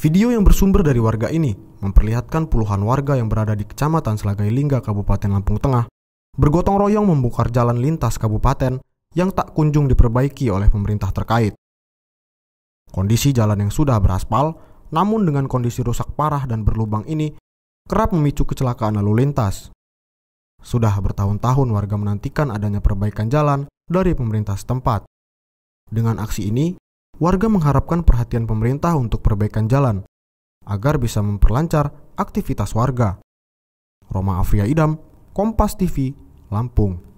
Video yang bersumber dari warga ini memperlihatkan puluhan warga yang berada di Kecamatan Selagai Lingga, Kabupaten Lampung Tengah, bergotong royong membuka jalan lintas kabupaten yang tak kunjung diperbaiki oleh pemerintah terkait. Kondisi jalan yang sudah beraspal, namun dengan kondisi rusak parah dan berlubang ini, kerap memicu kecelakaan lalu lintas. Sudah bertahun-tahun warga menantikan adanya perbaikan jalan dari pemerintah setempat. Dengan aksi ini, warga mengharapkan perhatian pemerintah untuk perbaikan jalan agar bisa memperlancar aktivitas warga. Roma Afria Idam, Kompas TV, Lampung.